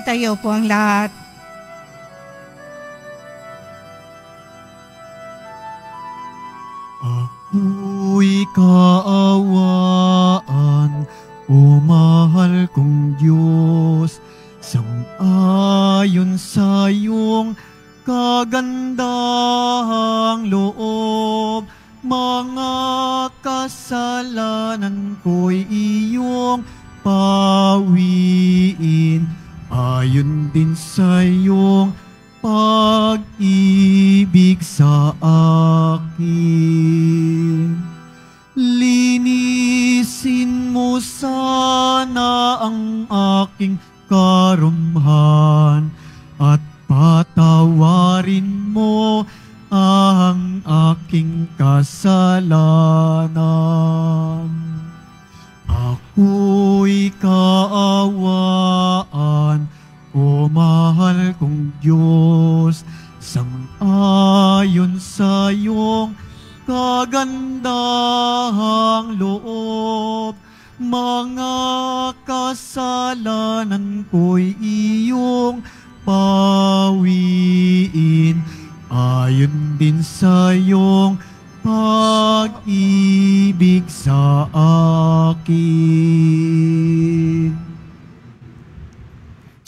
tayo po ang lahat. din sa iyong pag-ibig sa akin.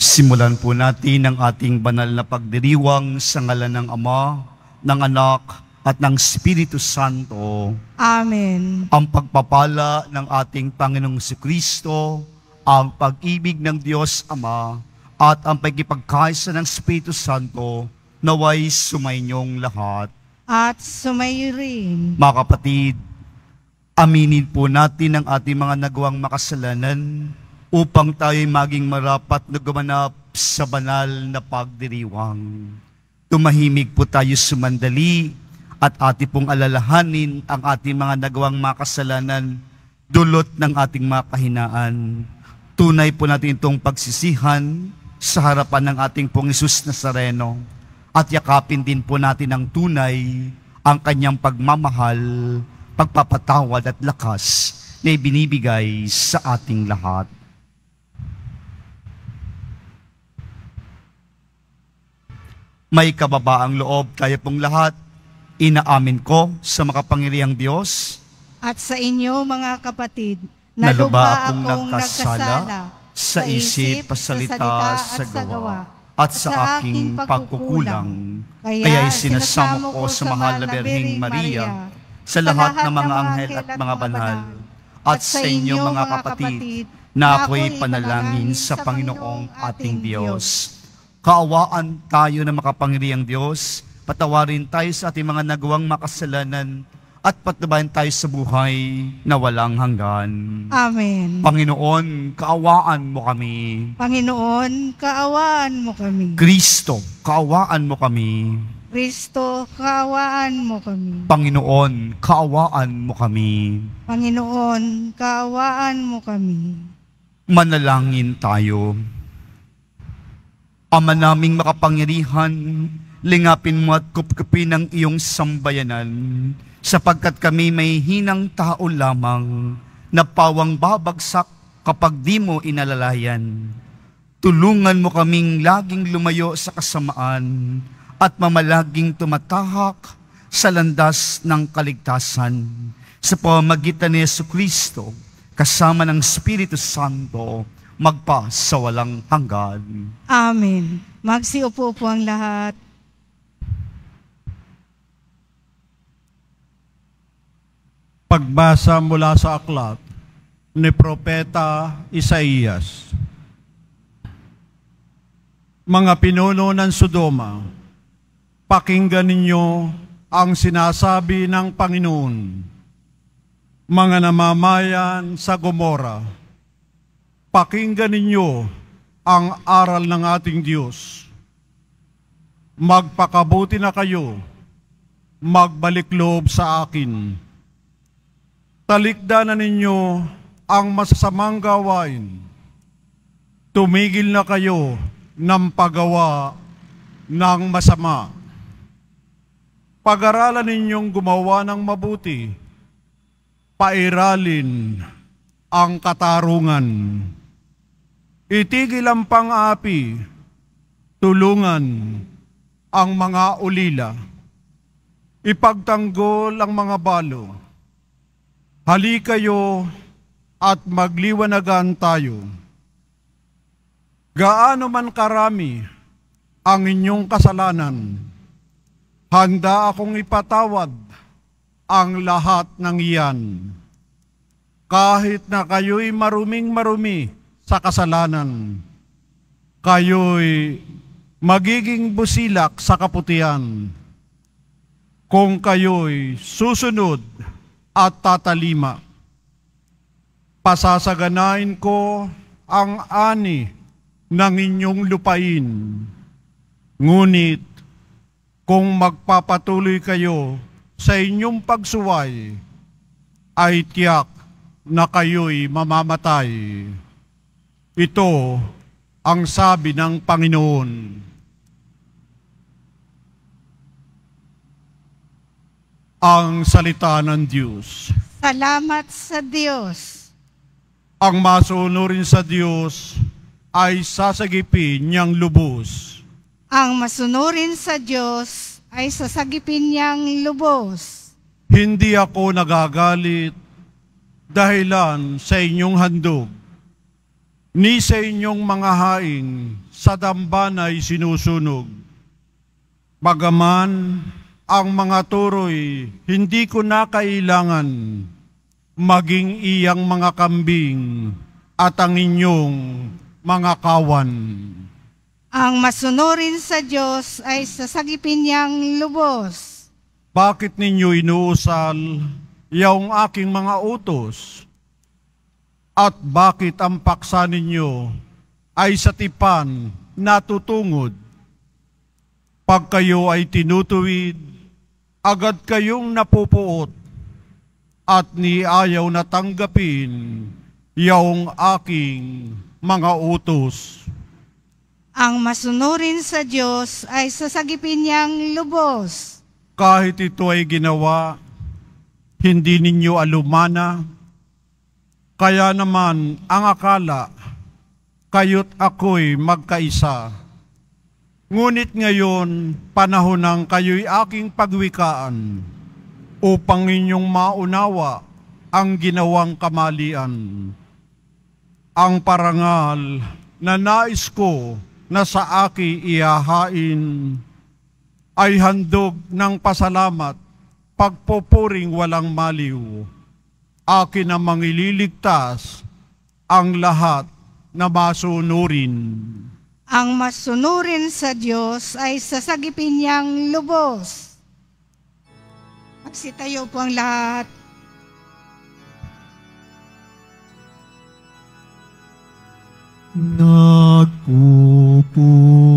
Simulan po natin ang ating banal na pagdiriwang sa ngalan ng Ama, ng Anak, at ng Espiritu Santo. Amen. Ang pagpapala ng ating Panginoong si Kristo, ang pag-ibig ng Diyos Ama, at ang pagkipagkaisa ng Espiritu Santo naway sumainyong lahat. At sumayo rin. Mga kapatid, aminin po natin ang ating mga nagawang makasalanan upang tayo'y maging marapat na gumanap sa banal na pagdiriwang. Tumahimik po tayo sumandali at ating pong alalahanin ang ating mga nagawang makasalanan dulot ng ating mga kahinaan. Tunay po natin itong pagsisihan sa harapan ng ating pong Isus Nazareno at yakapin din po natin ang tunay, ang kanyang pagmamahal, pagpapatawad at lakas na ibinibigay sa ating lahat. May kababaang loob tayo pong lahat. Inaamin ko sa makapangyarihang Diyos. At sa inyo mga kapatid, naluba akong nagkasala, sa isip, sa, salita, sa gawa. Sa gawa at sa aking pagkukulang, kaya'y sinasamo ko sa mahal na Berhing Maria, sa lahat ng mga anghel at mga banal, at sa inyo mga kapatid, na ako'y panalangin sa Panginoong ating Diyos. Kaawaan tayo ng makapangyariang Diyos, patawarin tayo sa ating mga nagawang makasalanan at patnubayan tayo sa buhay na walang hanggan. Amen. Panginoon, kaawaan mo kami. Panginoon, kaawaan mo kami. Kristo, kaawaan mo kami. Kristo, kaawaan mo kami. Panginoon, kaawaan mo kami. Panginoon, kaawaan mo kami. Manalangin tayo. Ama naming makapangyarihan, lingapin mo at kupkupin ang iyong sambayanan sapagkat kami may hinang tao lamang na pawang babagsak kapag di mo inalalayan. Tulungan mo kaming laging lumayo sa kasamaan at mamalaging tumatahak sa landas ng kaligtasan sa pamagitan ni Yesu Kristo kasama ng Espiritu Santo magpa sa walang hanggan. Amen. Magsiupo po ang lahat. pagbasa mula sa aklat ni Propeta Isaías. Mga pinuno ng Sodoma, pakinggan ninyo ang sinasabi ng Panginoon. Mga namamayan sa Gomora, pakinggan ninyo ang aral ng ating Diyos. Magpakabuti na kayo, magbalik loob sa akin Talikda na ninyo ang masasamang gawain. Tumigil na kayo ng paggawa ng masama. Pag-aralan ninyong gumawa ng mabuti. Pairalin ang katarungan. Itigil ang pang-api. Tulungan ang mga ulila. Ipagtanggol ang mga balo Hali kayo at magliwanagan tayo. Gaano man karami ang inyong kasalanan, handa akong ipatawad ang lahat ng iyan. Kahit na kayo'y maruming-marumi sa kasalanan, kayo'y magiging busilak sa kaputian kung kayo'y susunod at tatalima. Pasasaganain ko ang ani ng inyong lupain. Ngunit kung magpapatuloy kayo sa inyong pagsuway, ay tiyak na kayo'y mamamatay. Ito ang sabi ng Panginoon. ang salita ng Diyos. Salamat sa Diyos. Ang masunurin sa Diyos ay sasagipin niyang lubos. Ang masunurin sa Diyos ay sasagipin niyang lubos. Hindi ako nagagalit dahilan sa inyong handog, ni sa inyong mga haing sa ay sinusunog. Bagaman, ang mga turoy, hindi ko na kailangan maging iyang mga kambing at ang inyong mga kawan. Ang masunurin sa Diyos ay sasagipin niyang lubos. Bakit ninyo inuusal yung aking mga utos? At bakit ang paksa ninyo ay sa tipan natutungod? Pag kayo ay tinutuwid, agad kayong napupuot at niayaw na tanggapin yaong aking mga utos. Ang masunurin sa Diyos ay sasagipin niyang lubos. Kahit ito ay ginawa, hindi ninyo alumana, kaya naman ang akala, kayo't ako'y magkaisa Ngunit ngayon, panahon ng kayo'y aking pagwikaan upang inyong maunawa ang ginawang kamalian. Ang parangal na nais ko na sa aki iyahain ay handog ng pasalamat, pagpupuring walang maliw. Akin na mangililigtas ang lahat na masunurin. Ang masunurin sa Diyos ay sasagipin niyang lubos. Magsitayo po ang lahat. Nagpupulong.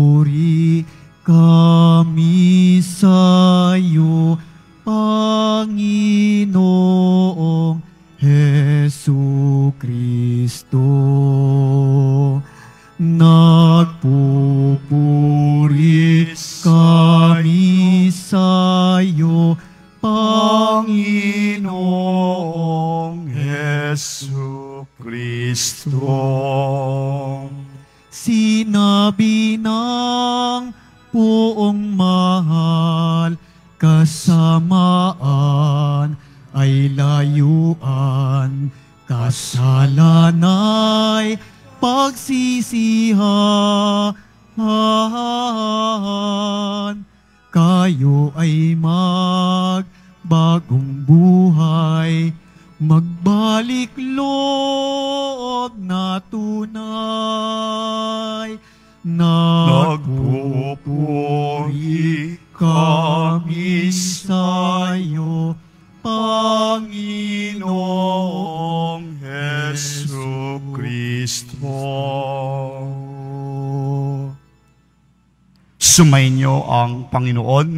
Sumainyo ang Panginoon.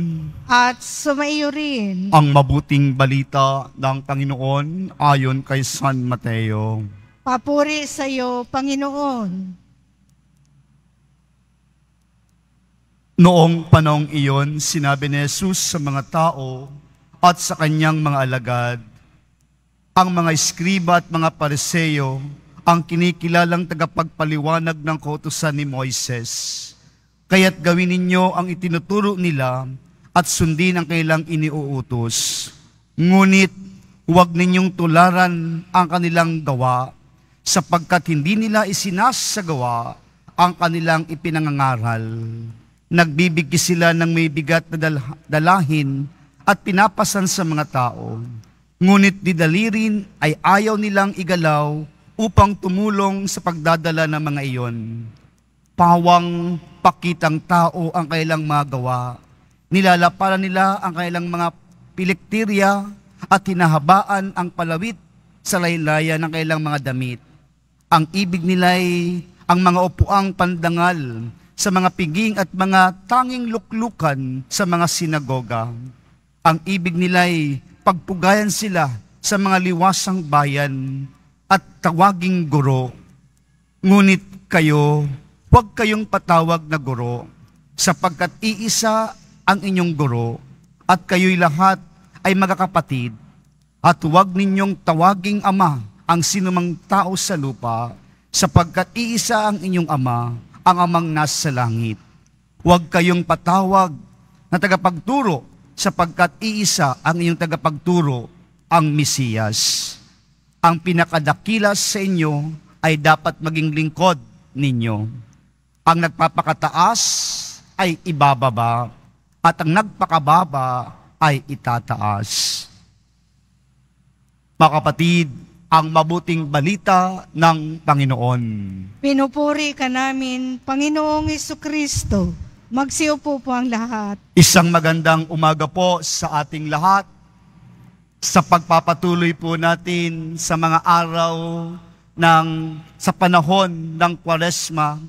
At sumaiyo rin. Ang mabuting balita ng Panginoon ayon kay San Mateo. Papuri sa iyo, Panginoon. Noong panong iyon, sinabi ni Jesus sa mga tao at sa kanyang mga alagad, ang mga eskriba at mga pariseyo ang kinikilalang tagapagpaliwanag ng kautusan ni Moises Kaya't gawin ninyo ang itinuturo nila at sundin ang kanilang iniuutos. Ngunit huwag ninyong tularan ang kanilang gawa sapagkat hindi nila isinasagawa ang kanilang ipinangangaral. Nagbibigkis sila ng may bigat na dalahin at pinapasan sa mga tao. Ngunit didalirin ay ayaw nilang igalaw upang tumulong sa pagdadala ng mga iyon. Pawang pakitang tao ang kailang magawa. Nilalaparan nila ang kailang mga pilektirya at hinahabaan ang palawit sa laylayan ng kailang mga damit. Ang ibig nila'y ang mga upuang pandangal sa mga piging at mga tanging luklukan sa mga sinagoga. Ang ibig nila'y pagpugayan sila sa mga liwasang bayan at tawaging guro. Ngunit kayo, Huwag kayong patawag na guro, sapagkat iisa ang inyong guro, at kayo'y lahat ay magkakapatid, at huwag ninyong tawaging ama ang sinumang tao sa lupa, sapagkat iisa ang inyong ama, ang amang nasa langit. Huwag kayong patawag na tagapagturo, sapagkat iisa ang inyong tagapagturo, ang Mesiyas. Ang pinakadakilas sa inyo ay dapat maging lingkod ninyo. Ang nagpapakataas ay ibababa at ang nagpakababa ay itataas. Mga kapatid, ang mabuting balita ng Panginoon. Pinupuri ka namin, Panginoong Iso Kristo. Magsiupo po ang lahat. Isang magandang umaga po sa ating lahat sa pagpapatuloy po natin sa mga araw ng sa panahon ng Kwaresma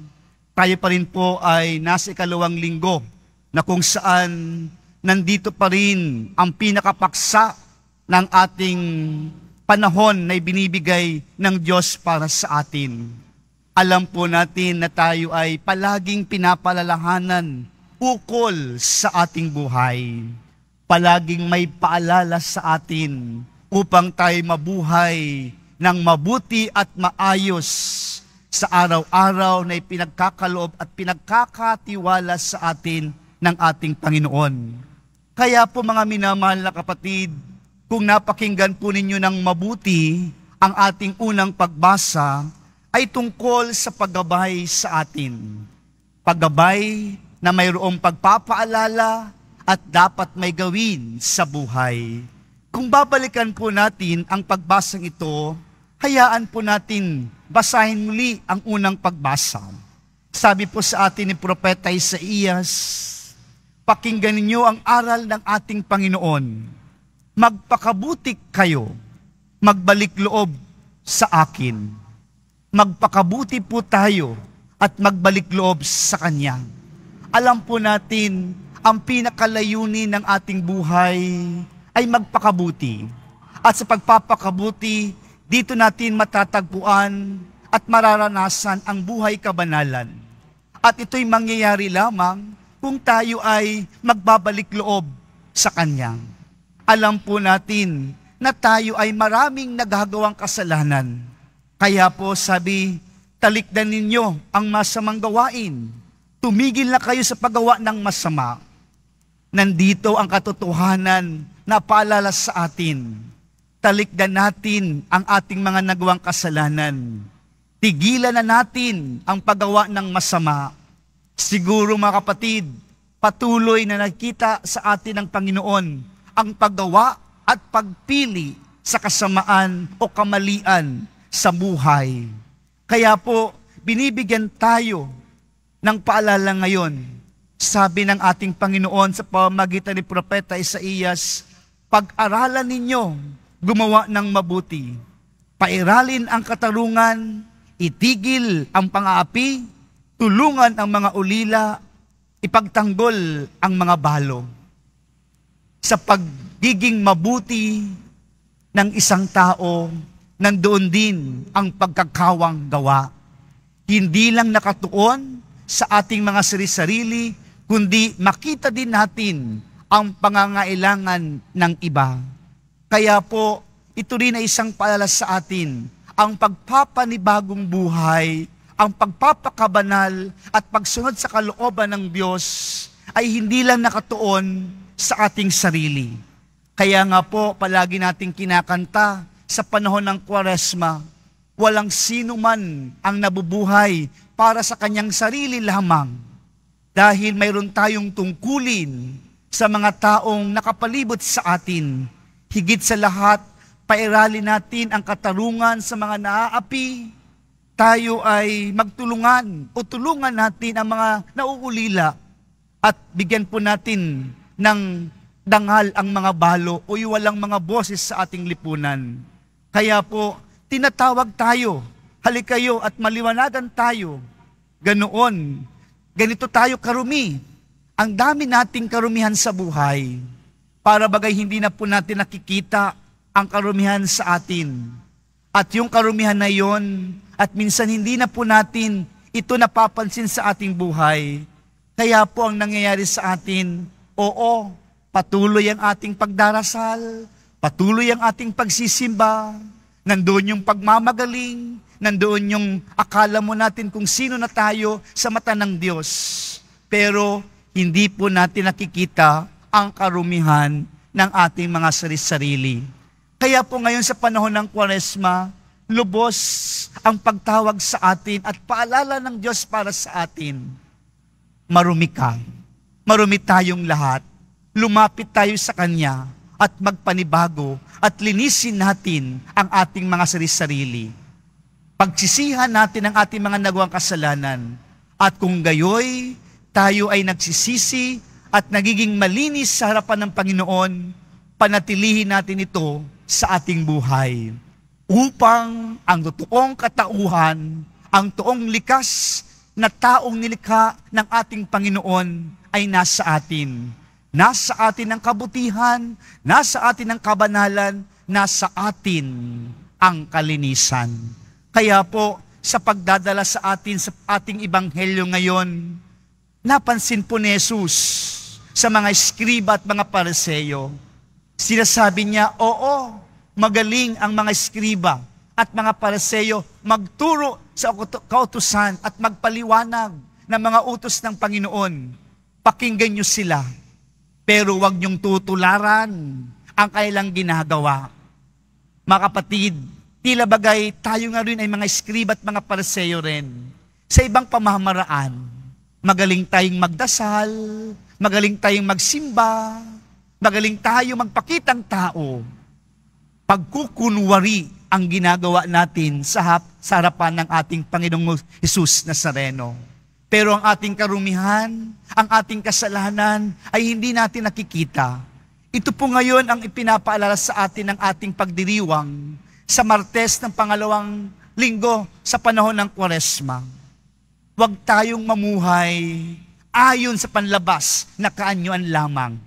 tayo pa rin po ay nasa ikalawang linggo na kung saan nandito pa rin ang pinakapaksa ng ating panahon na ibinibigay ng Diyos para sa atin. Alam po natin na tayo ay palaging pinapalalahanan ukol sa ating buhay. Palaging may paalala sa atin upang tayo mabuhay ng mabuti at maayos sa araw-araw na ipinagkakaloob at pinagkakatiwala sa atin ng ating Panginoon. Kaya po mga minamahal na kapatid, kung napakinggan po ninyo ng mabuti ang ating unang pagbasa ay tungkol sa paggabay sa atin. Paggabay na mayroong pagpapaalala at dapat may gawin sa buhay. Kung babalikan po natin ang pagbasang ito, hayaan po natin basahin muli ang unang pagbasa. Sabi po sa atin ni Propeta Isaías, pakinggan ninyo ang aral ng ating Panginoon. Magpakabuti kayo, magbalik loob sa akin. Magpakabuti po tayo at magbalik loob sa Kanya. Alam po natin, ang pinakalayunin ng ating buhay ay magpakabuti. At sa pagpapakabuti, dito natin matatagpuan at mararanasan ang buhay kabanalan. At ito'y mangyayari lamang kung tayo ay magbabalik loob sa Kanya. Alam po natin na tayo ay maraming nagagawang kasalanan. Kaya po sabi, talikdan ninyo ang masamang gawain. Tumigil na kayo sa paggawa ng masama. Nandito ang katotohanan na paalala sa atin talikdan natin ang ating mga nagawang kasalanan. Tigilan na natin ang paggawa ng masama. Siguro mga kapatid, patuloy na nakita sa atin ng Panginoon ang paggawa at pagpili sa kasamaan o kamalian sa buhay. Kaya po, binibigyan tayo ng paalala ngayon. Sabi ng ating Panginoon sa pamagitan ni Propeta Isaías, pag-aralan ninyo gumawa ng mabuti. Pairalin ang katarungan, itigil ang pangaapi, tulungan ang mga ulila, ipagtanggol ang mga balo. Sa pagiging mabuti ng isang tao, nandoon din ang pagkakawang gawa. Hindi lang nakatuon sa ating mga sarili-sarili, kundi makita din natin ang pangangailangan ng iba kaya po, ito rin ay isang paalala sa atin. Ang pagpapanibagong buhay, ang pagpapakabanal at pagsunod sa kalooban ng Diyos ay hindi lang nakatuon sa ating sarili. Kaya nga po, palagi nating kinakanta sa panahon ng kwaresma, walang sino man ang nabubuhay para sa kanyang sarili lamang. Dahil mayroon tayong tungkulin sa mga taong nakapalibot sa atin Higit sa lahat, pairali natin ang katarungan sa mga naaapi. Tayo ay magtulungan o tulungan natin ang mga nauulila at bigyan po natin ng dangal ang mga balo o iwalang mga boses sa ating lipunan. Kaya po, tinatawag tayo, halikayo at maliwanagan tayo. Ganoon, ganito tayo karumi. Ang dami nating karumihan sa buhay para bagay hindi na po natin nakikita ang karumihan sa atin. At yung karumihan na yon, at minsan hindi na po natin ito napapansin sa ating buhay. Kaya po ang nangyayari sa atin, oo, patuloy ang ating pagdarasal, patuloy ang ating pagsisimba, nandoon yung pagmamagaling, nandoon yung akala mo natin kung sino na tayo sa mata ng Diyos. Pero hindi po natin nakikita ang karumihan ng ating mga sarili-sarili. Kaya po ngayon sa panahon ng Kwaresma, lubos ang pagtawag sa atin at paalala ng Diyos para sa atin. Marumi ka. Marumi tayong lahat. Lumapit tayo sa Kanya at magpanibago at linisin natin ang ating mga sarili-sarili. Pagsisihan natin ang ating mga nagawang kasalanan at kung gayoy tayo ay nagsisisi at nagiging malinis sa harapan ng Panginoon, panatilihin natin ito sa ating buhay upang ang totoong katauhan, ang toong likas na taong nilikha ng ating Panginoon ay nasa atin. Nasa atin ang kabutihan, nasa atin ang kabanalan, nasa atin ang kalinisan. Kaya po, sa pagdadala sa atin sa ating ibanghelyo ngayon, napansin po ni Jesus sa mga eskriba at mga pariseyo, sinasabi niya, oo, magaling ang mga eskriba at mga pariseyo magturo sa kautusan at magpaliwanag ng mga utos ng Panginoon. Pakinggan niyo sila, pero huwag niyong tutularan ang kailang ginagawa. Mga kapatid, tila bagay tayo nga rin ay mga eskriba at mga pariseyo rin. Sa ibang pamamaraan, magaling tayong magdasal, magaling tayong magsimba, magaling tayo magpakitang tao. Pagkukunwari ang ginagawa natin sa, hap, sa harapan ng ating Panginoong Jesus na sareno. Pero ang ating karumihan, ang ating kasalanan ay hindi natin nakikita. Ito po ngayon ang ipinapaalala sa atin ng ating pagdiriwang sa Martes ng pangalawang linggo sa panahon ng Kwaresma. Huwag tayong mamuhay ayon sa panlabas na kaanyuan lamang.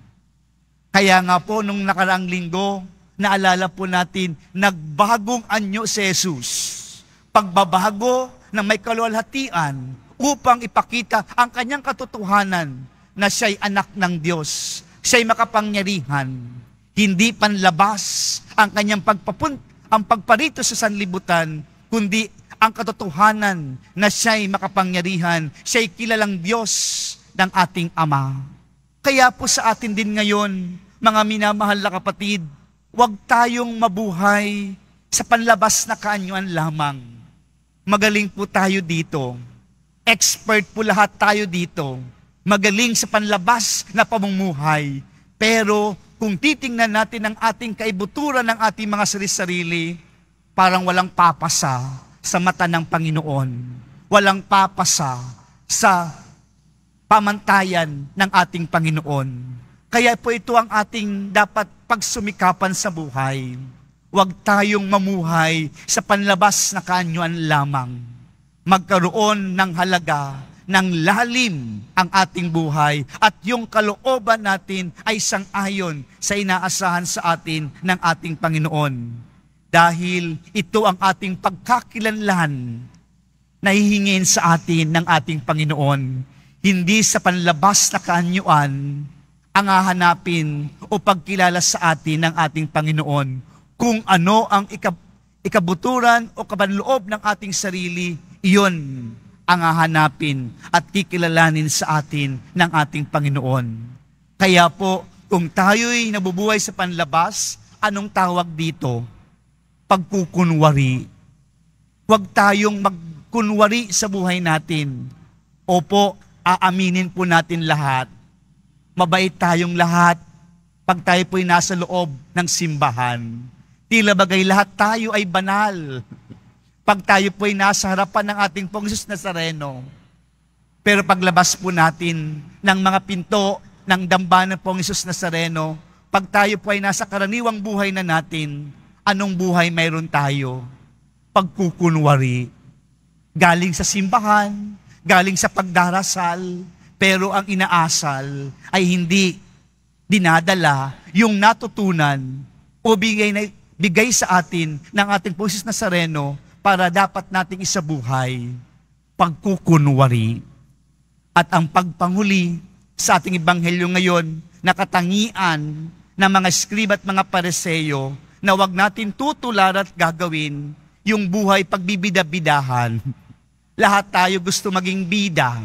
Kaya nga po, nung nakaraang linggo, naalala po natin, nagbagong anyo si Jesus. Pagbabago na may kaluwalhatian upang ipakita ang kanyang katotohanan na siya'y anak ng Diyos. Siya'y makapangyarihan. Hindi panlabas ang kanyang pagpapun ang pagparito sa sanlibutan, kundi ang katotohanan na siya'y makapangyarihan, siya'y kilalang Diyos ng ating Ama. Kaya po sa atin din ngayon, mga minamahal na kapatid, huwag tayong mabuhay sa panlabas na kaanyuan lamang. Magaling po tayo dito. Expert po lahat tayo dito. Magaling sa panlabas na pamumuhay. Pero kung titingnan natin ang ating kaibuturan ng ating mga sarili-sarili, parang walang papasa sa mata ng Panginoon. Walang papasa sa pamantayan ng ating Panginoon. Kaya po ito ang ating dapat pagsumikapan sa buhay. Huwag tayong mamuhay sa panlabas na kaanyuan lamang. Magkaroon ng halaga ng lalim ang ating buhay at yung kalooban natin ay sang-ayon sa inaasahan sa atin ng ating Panginoon. Dahil ito ang ating pagkakilanlan na hihingin sa atin ng ating Panginoon. Hindi sa panlabas na kaanyuan ang hahanapin o pagkilala sa atin ng ating Panginoon kung ano ang ikab- ikabuturan o kabanloob ng ating sarili, iyon ang hahanapin at kikilalanin sa atin ng ating Panginoon. Kaya po, kung tayo'y nabubuhay sa panlabas, anong tawag dito? pagkukunwari. Huwag tayong magkunwari sa buhay natin. Opo, aaminin po natin lahat. Mabait tayong lahat pag tayo po'y nasa loob ng simbahan. Tila bagay lahat tayo ay banal. Pag tayo po'y nasa harapan ng ating pong Isus Nazareno. Pero paglabas po natin ng mga pinto ng damba ng pong Isus Nazareno, pag tayo po ay nasa karaniwang buhay na natin, anong buhay mayroon tayo? Pagkukunwari. Galing sa simbahan, galing sa pagdarasal, pero ang inaasal ay hindi dinadala yung natutunan o bigay, na, bigay sa atin ng ating poses na sareno para dapat nating isabuhay pagkukunwari. At ang pagpanghuli sa ating ebanghelyo ngayon, nakatangian ng mga skrib at mga pareseyo na wag natin tutular at gagawin yung buhay pagbibidabidahan. Lahat tayo gusto maging bida.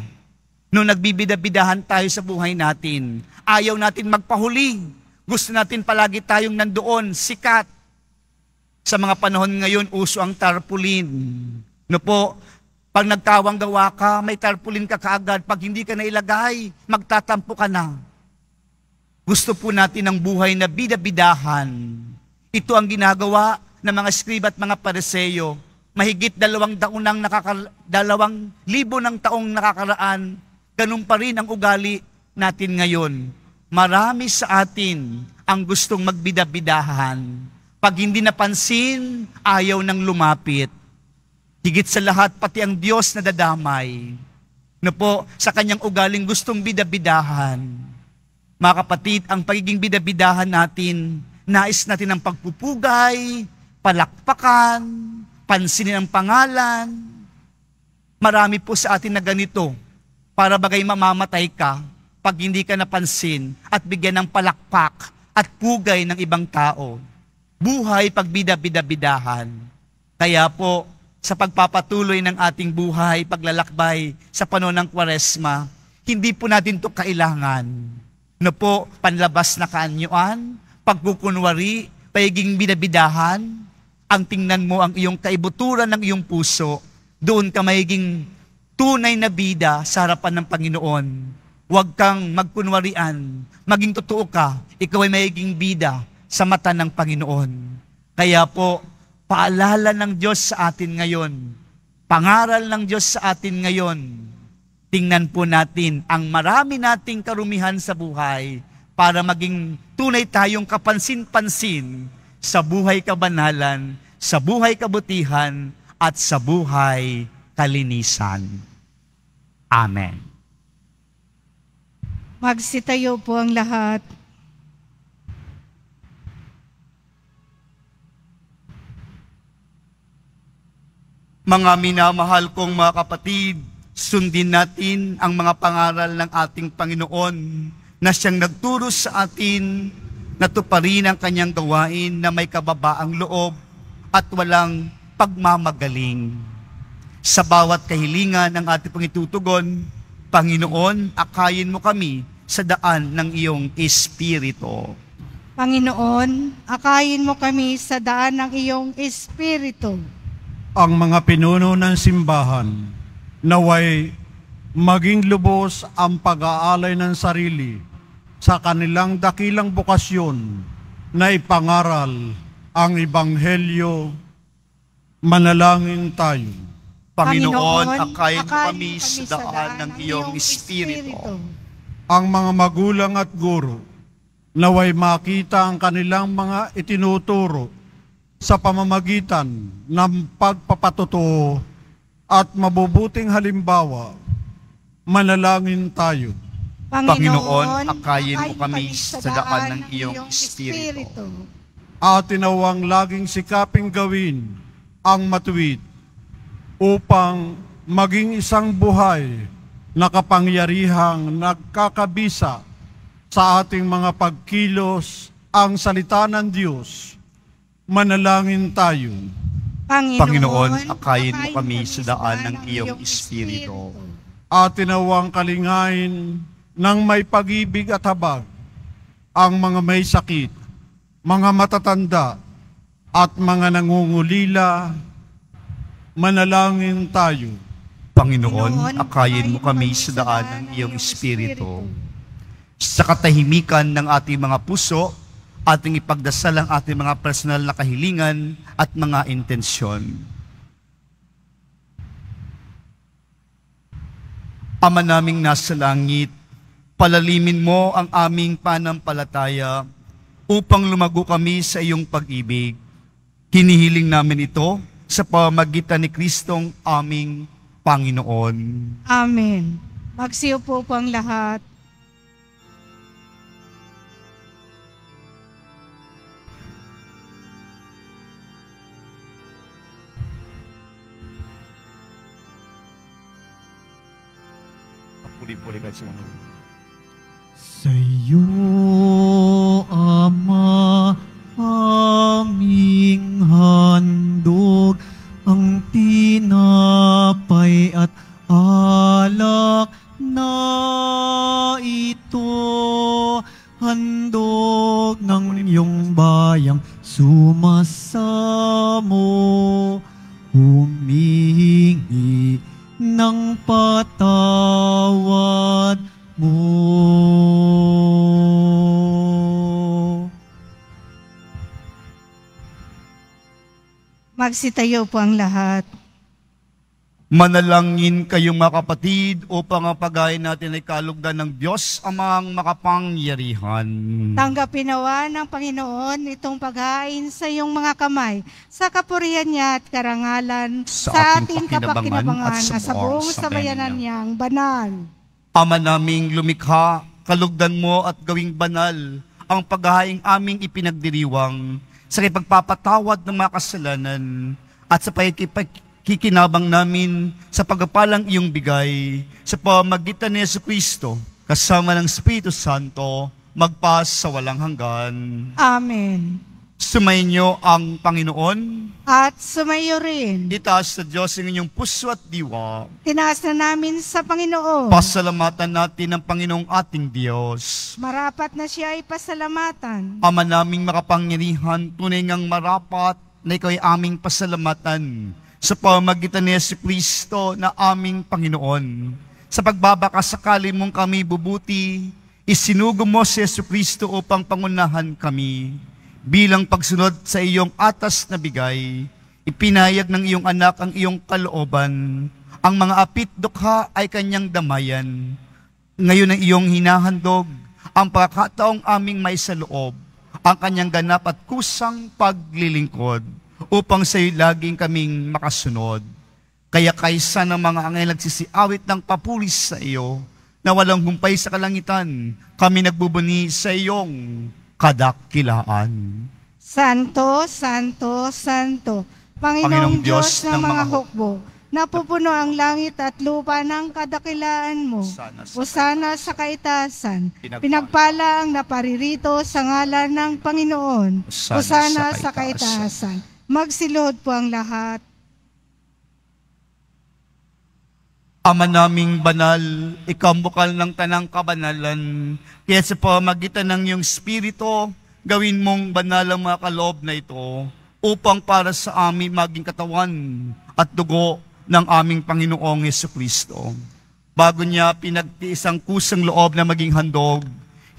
Nung nagbibidabidahan tayo sa buhay natin, ayaw natin magpahuli. Gusto natin palagi tayong nandoon, sikat. Sa mga panahon ngayon, uso ang tarpaulin. No po, pag nagtawang gawa ka, may tarpaulin ka kaagad. Pag hindi ka nailagay, magtatampo ka na. Gusto po natin ang buhay na bidabidahan ito ang ginagawa ng mga skriba at mga pariseyo. Mahigit dalawang taon ng nakaka, dalawang libo ng taong nakakaraan, ganun pa rin ang ugali natin ngayon. Marami sa atin ang gustong magbidabidahan. Pag hindi napansin, ayaw nang lumapit. Higit sa lahat, pati ang Diyos na dadamay. No po, sa kanyang ugaling gustong bidabidahan. Mga kapatid, ang pagiging bidabidahan natin Nais natin ang pagpupugay, palakpakan, pansinin ang pangalan. Marami po sa atin na ganito, para bagay mamamatay ka pag hindi ka napansin at bigyan ng palakpak at pugay ng ibang tao. Buhay pag bidabidabidahan. Kaya po, sa pagpapatuloy ng ating buhay, paglalakbay sa panahon ng kwaresma, hindi po natin to kailangan. No po, panlabas na kaanyuan, pagkukunwari, paiging binabidahan, ang tingnan mo ang iyong kaibuturan ng iyong puso, doon ka maiging tunay na bida sa harapan ng Panginoon. Huwag kang magkunwarian, maging totoo ka, ikaw ay maiging bida sa mata ng Panginoon. Kaya po, paalala ng Diyos sa atin ngayon, pangaral ng Diyos sa atin ngayon, tingnan po natin ang marami nating karumihan sa buhay para maging tunay tayong kapansin-pansin sa buhay kabanalan, sa buhay kabutihan, at sa buhay kalinisan. Amen. Magsitayo po ang lahat. Mga minamahal kong mga kapatid, sundin natin ang mga pangaral ng ating Panginoon na siyang nagturo sa atin na tuparin ang kanyang gawain na may kababaang loob at walang pagmamagaling. Sa bawat kahilingan ng ating pangitutugon, Panginoon, akayin mo kami sa daan ng iyong Espiritu. Panginoon, akayin mo kami sa daan ng iyong Espiritu. Ang mga pinuno ng simbahan, naway maging lubos ang pag-aalay ng sarili sa kanilang dakilang bokasyon na ipangaral ang Ibanghelyo. manalangin tayo. Panginoon, akayin mo kami sa daan ng iyong Espiritu. Ang mga magulang at guro, naway makita ang kanilang mga itinuturo sa pamamagitan ng pagpapatotoo at mabubuting halimbawa, manalangin tayo Panginoon, akayin mo kami sa daan ng iyong Espiritu. Atin nawang laging sikaping gawin ang matuwid upang maging isang buhay na kapangyarihang nagkakabisa sa ating mga pagkilos ang salita ng Diyos. Manalangin tayo. Panginoon, Panginoon akayin mo kami sa daan ng iyong Espiritu. At tinawang kalingain ng may pag-ibig at habag ang mga may sakit, mga matatanda, at mga nangungulila, manalangin tayo. Panginoon, akayin mo kami sa daan ng iyong Espiritu. Sa katahimikan ng ating mga puso, ating ipagdasal ang ating mga personal na kahilingan at mga intensyon. Ama naming nasa langit, palalimin mo ang aming panampalataya upang lumago kami sa iyong pag-ibig. Kinihiling namin ito sa pamagitan ni Kristong aming Panginoon. Amen. Magsiyo po po ang lahat. Puli-puli ka siya sa'yo. Magsitayo po ang lahat. Manalangin kayong mga kapatid upang ang pagkain natin ay kalugdan ng Diyos amang makapangyarihan. Tanggapin nawa ng Panginoon itong pagkain sa iyong mga kamay sa kapurihan niya at karangalan sa, sa ating, ating kapakinabangan at sa, buong sabayanan niyang banal. Ama naming lumikha, kalugdan mo at gawing banal ang paghahaing aming ipinagdiriwang sa pagpapatawad ng mga kasalanan at sa pagkikinabang namin sa pagpapalang iyong bigay sa pamagitan ni Yesu Kristo kasama ng Espiritu Santo magpas sa walang hanggan. Amen. Sumainyo ang Panginoon. At sumayo rin. Itaas sa Diyos ang inyong puso at diwa. Tinaas na namin sa Panginoon. Pasalamatan natin ang Panginoong ating Diyos. Marapat na siya ay pasalamatan. Ama naming makapangyarihan, tunay ngang marapat na ikaw ay aming pasalamatan sa pamagitan ni Yesu Kristo na aming Panginoon. Sa pagbabaka mong kami bubuti, isinugo mo si Yesu Kristo upang pangunahan kami bilang pagsunod sa iyong atas na bigay, ipinayag ng iyong anak ang iyong kalooban, ang mga apit dukha ay kanyang damayan. Ngayon ang iyong hinahandog, ang pagkataong aming may sa loob, ang kanyang ganap at kusang paglilingkod, upang sa iyo laging kaming makasunod. Kaya kaysa ng mga angay nagsisiawit ng papulis sa iyo, na walang humpay sa kalangitan, kami nagbubuni sa iyong kadakilaan. Santo, Santo, Santo, Panginoong, Panginoong Diyos ng mga hukbo, napupuno ang langit at lupa ng kadakilaan mo. Sana sa o sana sa kaitasan, pinagpala, ang naparirito sa ngalan ng Panginoon. O o sana sa kaitasan, magsilod po ang lahat Ama naming banal, ikaw mukal ng tanang kabanalan. Kaya sa pamagitan ng iyong spirito, gawin mong banal ang mga kaloob na ito upang para sa amin maging katawan at dugo ng aming Panginoong Yeso Kristo. Bago niya pinagtiis kusang loob na maging handog,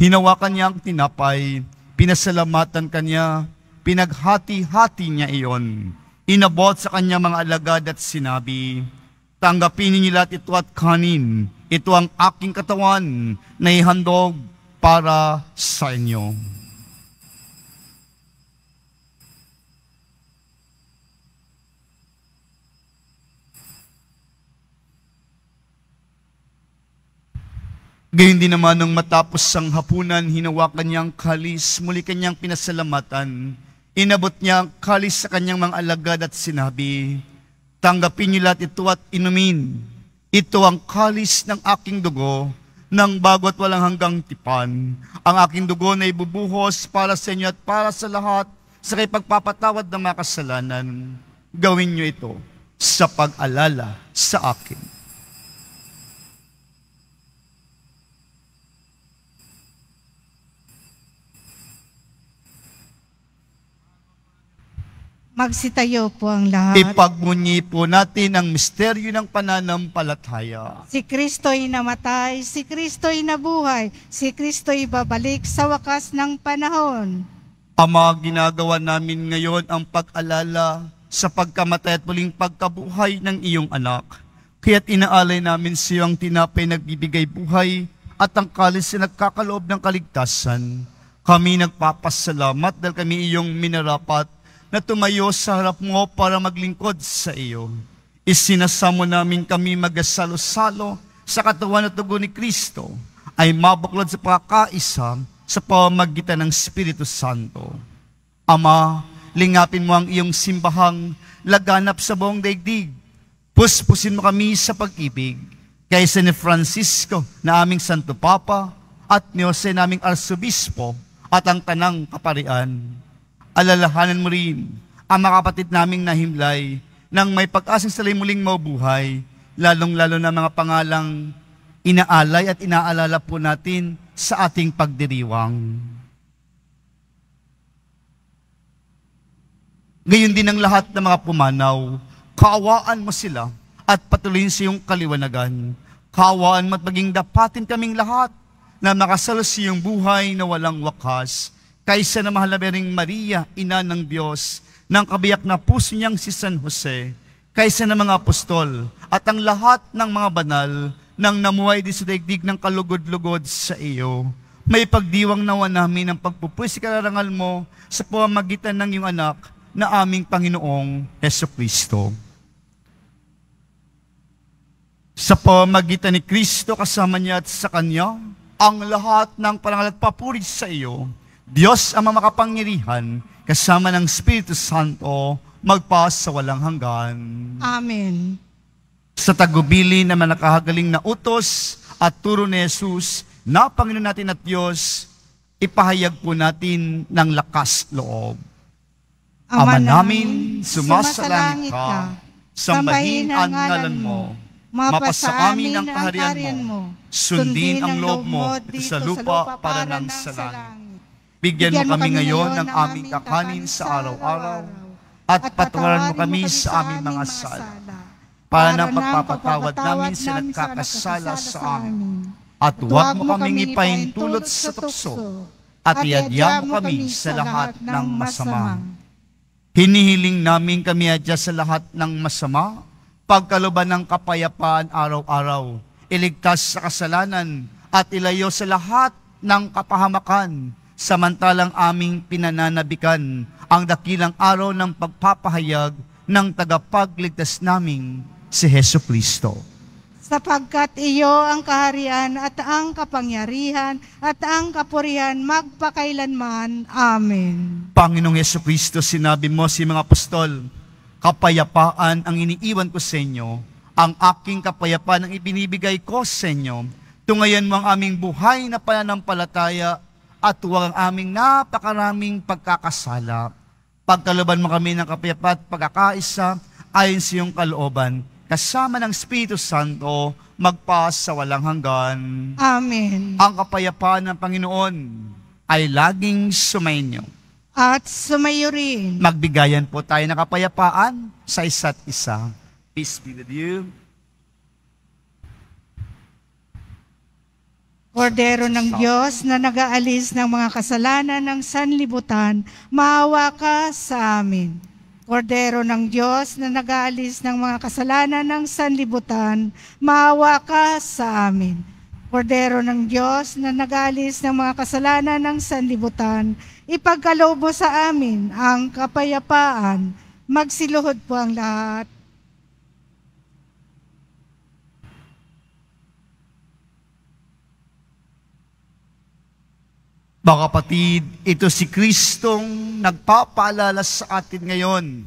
hinawakan niya ang tinapay, pinasalamatan kanya, pinaghati-hati niya iyon. Inabot sa kanya mga alagad at sinabi, Tanggapin ninyo lahat ito at kanin. Ito ang aking katawan na ihandog para sa inyo. Gayun din naman nang matapos ang hapunan, hinawakan niya ang kalis, muli kanyang pinasalamatan. Inabot niya ang kalis sa kanyang mga alagad at sinabi, Tanggapin niyo lahat ito at inumin. Ito ang kalis ng aking dugo, ng bago at walang hanggang tipan. Ang aking dugo na ibubuhos para sa inyo at para sa lahat sa pagpapatawad ng mga kasalanan. Gawin niyo ito sa pag-alala sa akin. Magsitayo po ang lahat. Ipagmunyi po natin ang misteryo ng pananampalataya. Si Kristo'y namatay, si Kristo'y nabuhay, si Kristo'y babalik sa wakas ng panahon. Ama, ginagawa namin ngayon ang pag-alala sa pagkamatay at muling pagkabuhay ng iyong anak. Kaya't inaalay namin sa iyo ang tinapay nagbibigay buhay at ang kalis na nagkakaloob ng kaligtasan. Kami nagpapasalamat dahil kami iyong minarapat na tumayo sa harap mo para maglingkod sa iyo. Isinasamo namin kami magasalo-salo sa katawan at tugo ni Kristo ay mabuklod sa pagkakaisa sa pamagitan ng Espiritu Santo. Ama, lingapin mo ang iyong simbahang laganap sa buong daigdig. Puspusin mo kami sa pag-ibig kaysa ni Francisco na aming Santo Papa at ni Jose naming Arsobispo at ang Tanang Kaparian alalahanan mo rin ang mga kapatid naming nahimlay nang may pag-asang sila'y muling maubuhay, lalong-lalo na mga pangalang inaalay at inaalala po natin sa ating pagdiriwang. Ngayon din ang lahat ng mga pumanaw, kaawaan mo sila at patuloyin sa iyong kaliwanagan. Kaawaan mo at maging dapatin kaming lahat na makasalo sa iyong buhay na walang wakas kaysa na mahal na Bering Maria, ina ng Diyos, ng kabiyak na puso niyang si San Jose, kaysa ng mga apostol at ang lahat ng mga banal nang namuhay di sa daigdig ng kalugod-lugod sa iyo. May pagdiwang nawa namin ang pagpupwis kalarangal mo sa pamamagitan ng iyong anak na aming Panginoong Heso Kristo. Sa pamamagitan ni Kristo kasama niya at sa Kanya, ang lahat ng parangal at papuri sa iyo Diyos ang mamakapangyarihan, kasama ng Espiritu Santo, magpas sa walang hanggan. Amen. Sa tagubili na manakahagaling na utos at turo ni Jesus, na Panginoon natin at Diyos, ipahayag po natin ng lakas loob. Ama, Ama namin, sumasalangit ka, sambahin ang ngalan mo, mapasa amin ang kaharian mo, sundin ang loob mo sa lupa para ng sa langit. Bigyan, mo kami ngayon ng aming kakanin sa araw-araw at patawaran mo kami sa aming mga sala para na pagpapatawad namin sila kakasala sa amin. At huwag mo kaming ipahintulot sa tukso at iadya mo kami sa lahat ng masama. Hinihiling namin kami adya sa lahat ng masama, pagkaluban ng kapayapaan araw-araw, iligtas sa kasalanan at ilayo sa lahat ng kapahamakan samantalang aming pinananabikan ang dakilang araw ng pagpapahayag ng tagapagligtas naming si Heso Kristo. Sapagkat iyo ang kaharian at ang kapangyarihan at ang kapurihan magpakailanman. Amen. Panginoong Heso Kristo, sinabi mo si mga apostol, kapayapaan ang iniiwan ko sa inyo, ang aking kapayapaan ang ibinibigay ko sa inyo. Tungayan mo ang aming buhay na pananampalataya at tuwang aming napakaraming pagkakasala. Pagkalaban mo kami ng kapayapat pagkakaisa ayon sa iyong kalooban, kasama ng Espiritu Santo, magpas sa walang hanggan. Amen. Ang kapayapaan ng Panginoon ay laging sumainyo. At sumayo rin. Magbigayan po tayo ng kapayapaan sa isa't isa. Peace be with you. Kordero ng Diyos na nagaalis ng mga kasalanan ng sanlibutan, maawa ka sa amin. Kordero ng Diyos na nagaalis ng mga kasalanan ng sanlibutan, maawa ka sa amin. Kordero ng Diyos na nag-aalis ng mga kasalanan ng sanlibutan, ipagkalobo sa amin ang kapayapaan. Magsiluhod po ang lahat. Mga kapatid, ito si Kristong nagpapaalala sa atin ngayon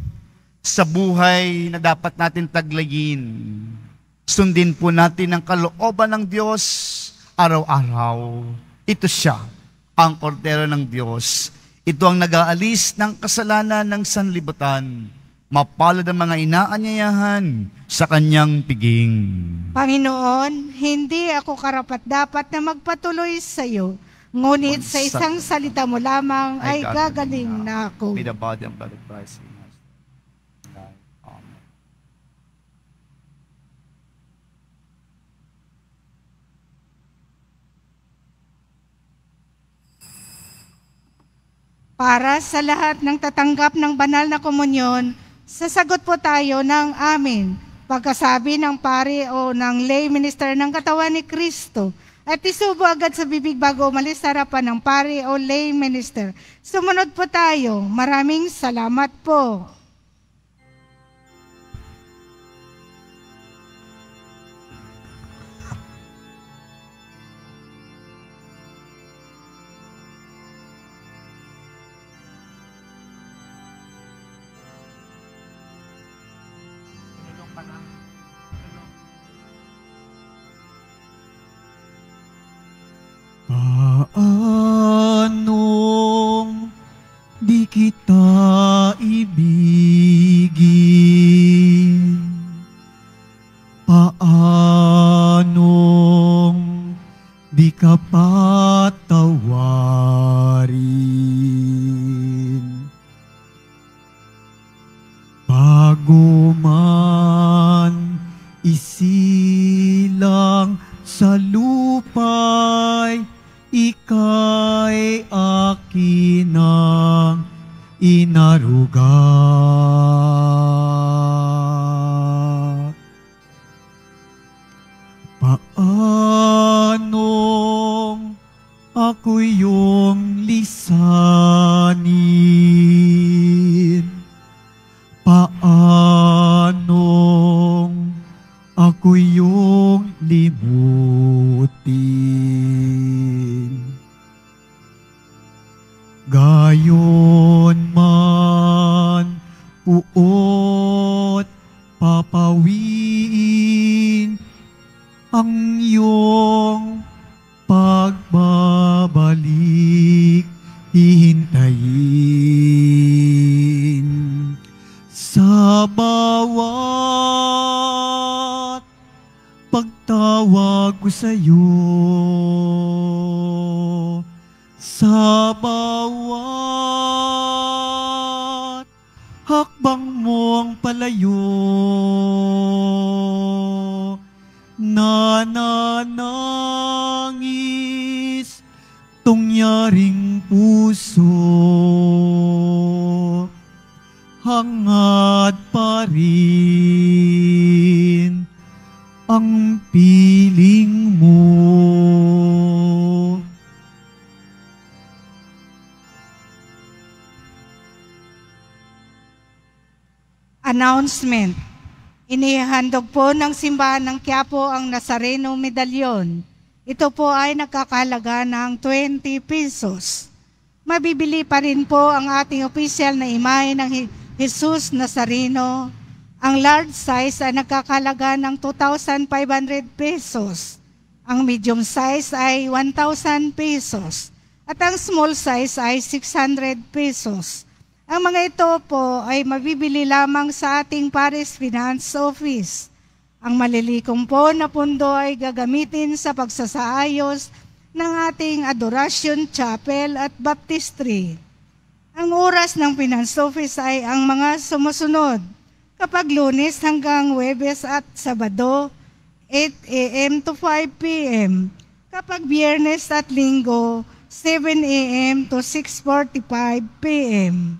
sa buhay na dapat natin taglayin. Sundin po natin ang kalooban ng Diyos araw-araw. Ito siya, ang kordero ng Diyos. Ito ang nag-aalis ng kasalanan ng sanlibutan. Mapalad ang mga inaanyayahan sa kanyang piging. Panginoon, hindi ako karapat dapat na magpatuloy sa iyo. Ngunit sa isang salita mo lamang ay gagaling na ako. With the body and blood of Christ. Para sa lahat ng tatanggap ng banal na komunyon, sasagot po tayo ng amin, pagkasabi ng pari o ng lay minister ng katawan ni Kristo at isubo agad sa bibig bago umalis sa harapan ng pari o lay minister. Sumunod po tayo. Maraming salamat po. Announcement. Inihandog po ng simbahan ng Quiapo ang Nazareno Medallion. Ito po ay nakakalaga ng 20 pesos. Mabibili pa rin po ang ating official na imahe ng Jesus Nazareno. Ang large size ay nakakalaga ng 2,500 pesos. Ang medium size ay 1,000 pesos. At ang small size ay 600 pesos. Ang mga ito po ay mabibili lamang sa ating Paris Finance Office. Ang malilikom po na pundo ay gagamitin sa pagsasaayos ng ating Adoration Chapel at Baptistry. Ang oras ng Finance Office ay ang mga sumusunod. Kapag lunes hanggang Webes at Sabado, 8 a.m. to 5 p.m. Kapag biyernes at linggo, 7 a.m. to 6.45 p.m.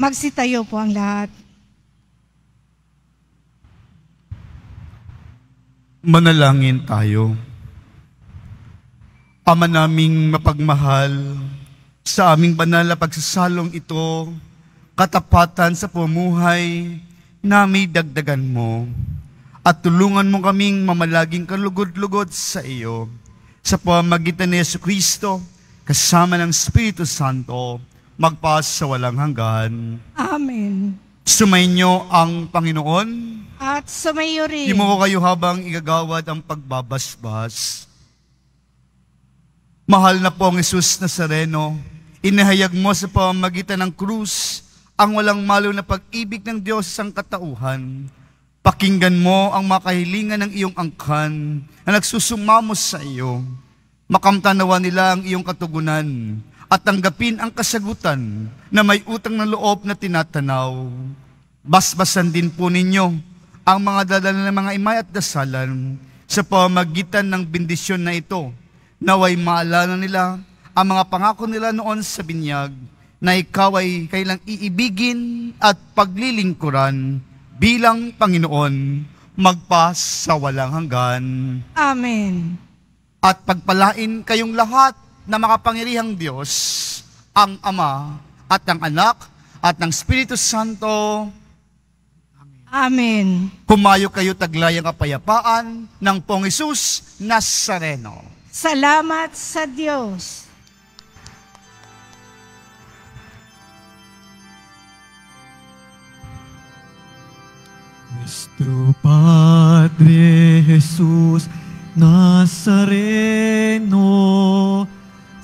Magsitayo po ang lahat. Manalangin tayo. Ama naming mapagmahal, sa aming banal na pagsasalong ito, katapatan sa pumuhay na may dagdagan mo at tulungan mo kaming mamalaging kalugod-lugod sa iyo sa pamagitan ni Yesu Kristo kasama ng Espiritu Santo magpas sa walang hanggan. Amen. Sumainyo ang Panginoon. At sumayo rin. ko kayo habang igagawad ang pagbabasbas. Mahal na po ang Isus na Sareno. Inahayag mo sa pamamagitan ng krus ang walang malo na pag-ibig ng Diyos sa sangkatauhan. Pakinggan mo ang makahilingan ng iyong angkan na nagsusumamos sa iyo. Makamtanawa nila ang iyong katugunan at tanggapin ang kasagutan na may utang ng loob na tinatanaw. Basbasan din po ninyo ang mga dadala ng mga imay at dasalan sa pamagitan ng bendisyon na ito. Naway maalala nila ang mga pangako nila noon sa binyag na ikaw ay kailang iibigin at paglilingkuran bilang Panginoon magpas sa walang hanggan. Amen. At pagpalain kayong lahat na makapangyarihang Diyos, ang Ama at ang Anak at ng Espiritu Santo. Amen. Kumayo kayo taglay ang kapayapaan ng Pong Isus Nazareno. Salamat sa Diyos. Nuestro Padre Jesús Nazareno,